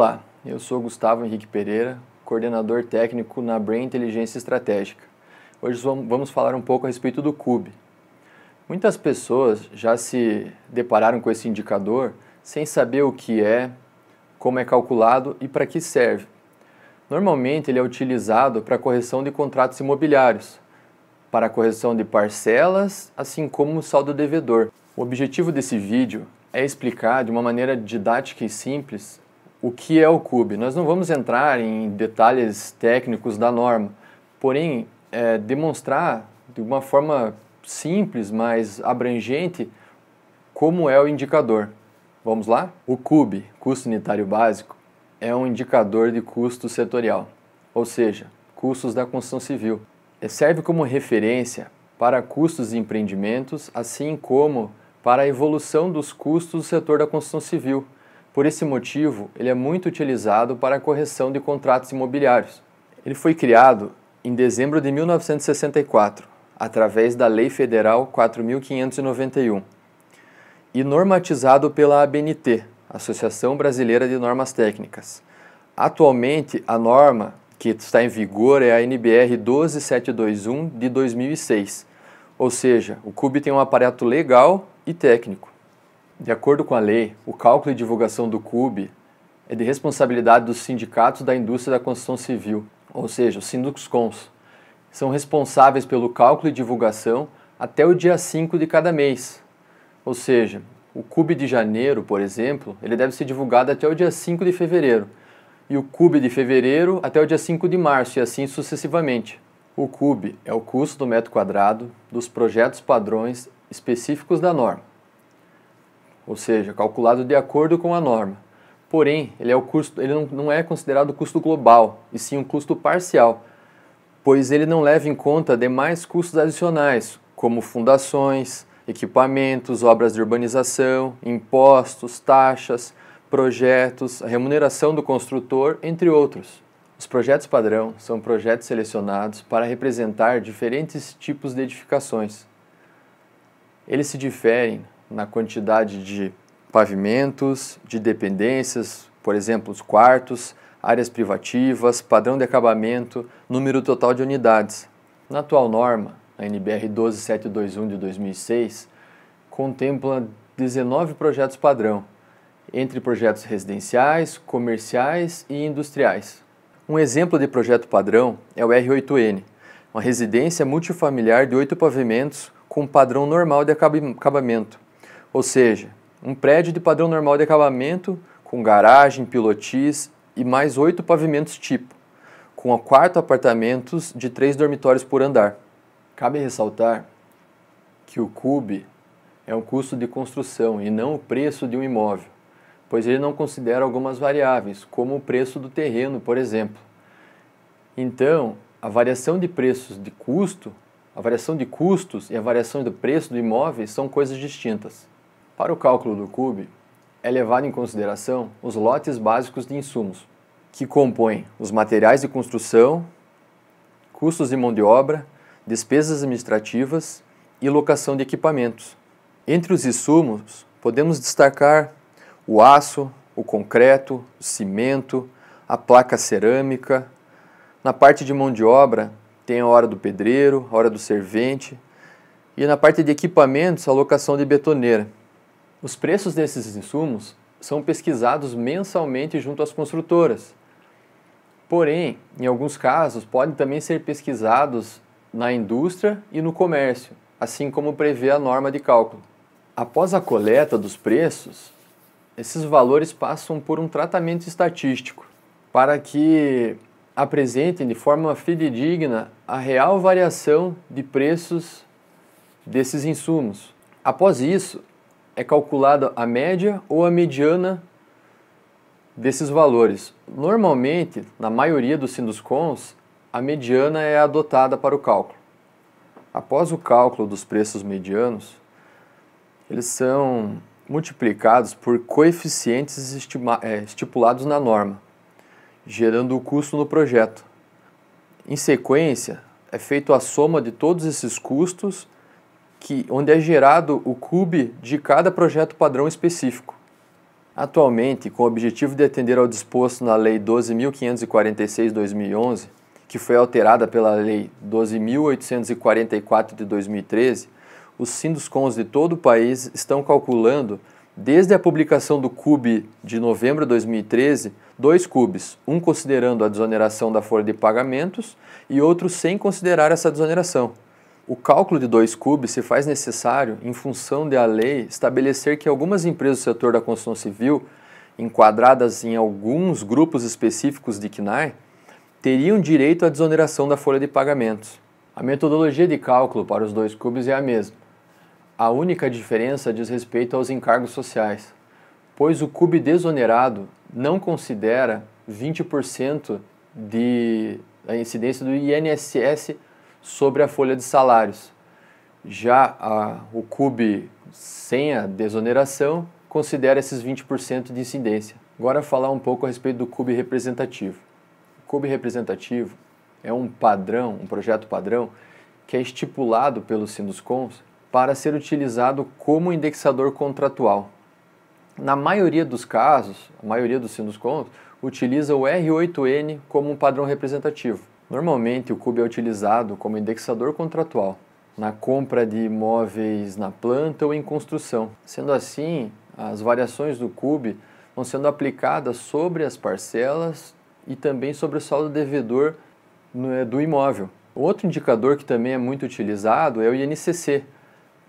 Olá, eu sou Gustavo Henrique Pereira, coordenador técnico na Brain Inteligência Estratégica. Hoje vamos falar um pouco a respeito do CUB. Muitas pessoas já se depararam com esse indicador sem saber o que é, como é calculado e para que serve. Normalmente ele é utilizado para correção de contratos imobiliários, para correção de parcelas, assim como saldo devedor. O objetivo desse vídeo é explicar de uma maneira didática e simples o que é o CUB. Nós não vamos entrar em detalhes técnicos da norma, porém, é, demonstrar de uma forma simples, mas abrangente, como é o indicador. Vamos lá? O CUB, custo unitário básico, é um indicador de custo setorial, ou seja, custos da construção civil. É, serve como referência para custos de empreendimentos, assim como para a evolução dos custos do setor da construção civil, por esse motivo, ele é muito utilizado para a correção de contratos imobiliários. Ele foi criado em dezembro de 1964, através da Lei Federal 4591, e normatizado pela ABNT, Associação Brasileira de Normas Técnicas. Atualmente, a norma que está em vigor é a NBR 12721 de 2006, ou seja, o CUB tem um aparato legal e técnico. De acordo com a lei, o cálculo e divulgação do CUB é de responsabilidade dos sindicatos da indústria da construção civil, ou seja, os Sinduscons. São responsáveis pelo cálculo e divulgação até o dia 5 de cada mês. Ou seja, o CUB de janeiro, por exemplo, ele deve ser divulgado até o dia 5 de fevereiro, e o CUB de fevereiro até o dia 5 de março, e assim sucessivamente. O CUB é o custo do metro quadrado dos projetos padrões específicos da norma ou seja, calculado de acordo com a norma. Porém, ele, é o custo, ele não, não é considerado custo global, e sim um custo parcial, pois ele não leva em conta demais custos adicionais, como fundações, equipamentos, obras de urbanização, impostos, taxas, projetos, a remuneração do construtor, entre outros. Os projetos padrão são projetos selecionados para representar diferentes tipos de edificações. Eles se diferem na quantidade de pavimentos, de dependências, por exemplo, os quartos, áreas privativas, padrão de acabamento, número total de unidades. Na atual norma, a NBR 12721 de 2006, contempla 19 projetos padrão, entre projetos residenciais, comerciais e industriais. Um exemplo de projeto padrão é o R8N, uma residência multifamiliar de oito pavimentos com padrão normal de acabamento. Ou seja, um prédio de padrão normal de acabamento, com garagem, pilotis e mais oito pavimentos tipo, com quatro apartamentos de três dormitórios por andar. Cabe ressaltar que o CUB é um custo de construção e não o preço de um imóvel, pois ele não considera algumas variáveis, como o preço do terreno, por exemplo. Então, a variação de preços de custo, a variação de custos e a variação do preço do imóvel são coisas distintas. Para o cálculo do CUB, é levado em consideração os lotes básicos de insumos, que compõem os materiais de construção, custos de mão de obra, despesas administrativas e locação de equipamentos. Entre os insumos, podemos destacar o aço, o concreto, o cimento, a placa cerâmica. Na parte de mão de obra, tem a hora do pedreiro, a hora do servente. E na parte de equipamentos, a locação de betoneira. Os preços desses insumos são pesquisados mensalmente junto às construtoras. Porém, em alguns casos, podem também ser pesquisados na indústria e no comércio, assim como prevê a norma de cálculo. Após a coleta dos preços, esses valores passam por um tratamento estatístico para que apresentem de forma fidedigna a real variação de preços desses insumos. Após isso, é calculada a média ou a mediana desses valores. Normalmente, na maioria dos cons, a mediana é adotada para o cálculo. Após o cálculo dos preços medianos, eles são multiplicados por coeficientes é, estipulados na norma, gerando o custo no projeto. Em sequência, é feita a soma de todos esses custos que, onde é gerado o CUB de cada projeto padrão específico. Atualmente, com o objetivo de atender ao disposto na Lei 12.546-2011, que foi alterada pela Lei 12.844 de 2013, os SINDUSCONs de todo o país estão calculando, desde a publicação do CUB de novembro de 2013, dois CUBs, um considerando a desoneração da folha de pagamentos e outro sem considerar essa desoneração. O cálculo de dois cubos se faz necessário em função da lei estabelecer que algumas empresas do setor da construção civil, enquadradas em alguns grupos específicos de CNAE, teriam direito à desoneração da folha de pagamentos. A metodologia de cálculo para os dois cubos é a mesma. A única diferença diz respeito aos encargos sociais, pois o cube desonerado não considera 20% de a incidência do INSS sobre a folha de salários. Já a, o CUB, sem a desoneração, considera esses 20% de incidência. Agora falar um pouco a respeito do CUB representativo. O CUB representativo é um padrão, um projeto padrão, que é estipulado pelos Sinduscons para ser utilizado como indexador contratual. Na maioria dos casos, a maioria dos Sinduscons utiliza o R8N como um padrão representativo. Normalmente, o CUB é utilizado como indexador contratual na compra de imóveis na planta ou em construção. Sendo assim, as variações do CUB vão sendo aplicadas sobre as parcelas e também sobre o saldo devedor eh, do imóvel. Outro indicador que também é muito utilizado é o INCC.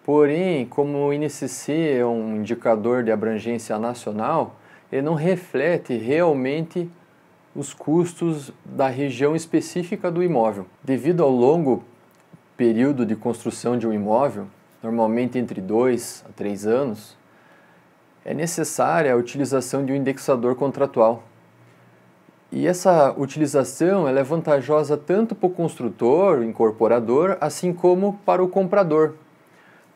Porém, como o INCC é um indicador de abrangência nacional, ele não reflete realmente os custos da região específica do imóvel. Devido ao longo período de construção de um imóvel, normalmente entre dois a três anos, é necessária a utilização de um indexador contratual. E essa utilização é vantajosa tanto para o construtor, incorporador, assim como para o comprador,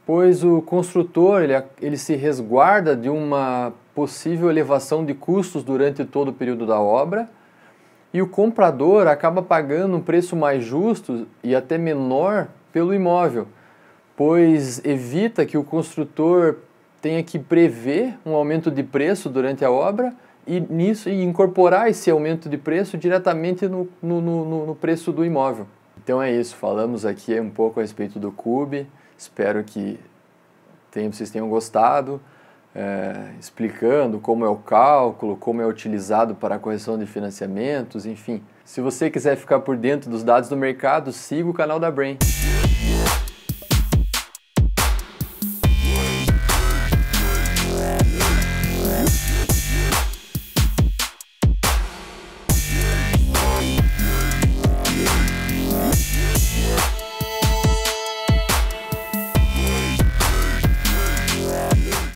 pois o construtor ele, ele se resguarda de uma possível elevação de custos durante todo o período da obra e o comprador acaba pagando um preço mais justo e até menor pelo imóvel, pois evita que o construtor tenha que prever um aumento de preço durante a obra e nisso e incorporar esse aumento de preço diretamente no, no, no, no preço do imóvel. Então é isso, falamos aqui um pouco a respeito do CUB, espero que tenham, vocês tenham gostado é, explicando como é o cálculo, como é utilizado para a correção de financiamentos, enfim. Se você quiser ficar por dentro dos dados do mercado, siga o canal da Brain.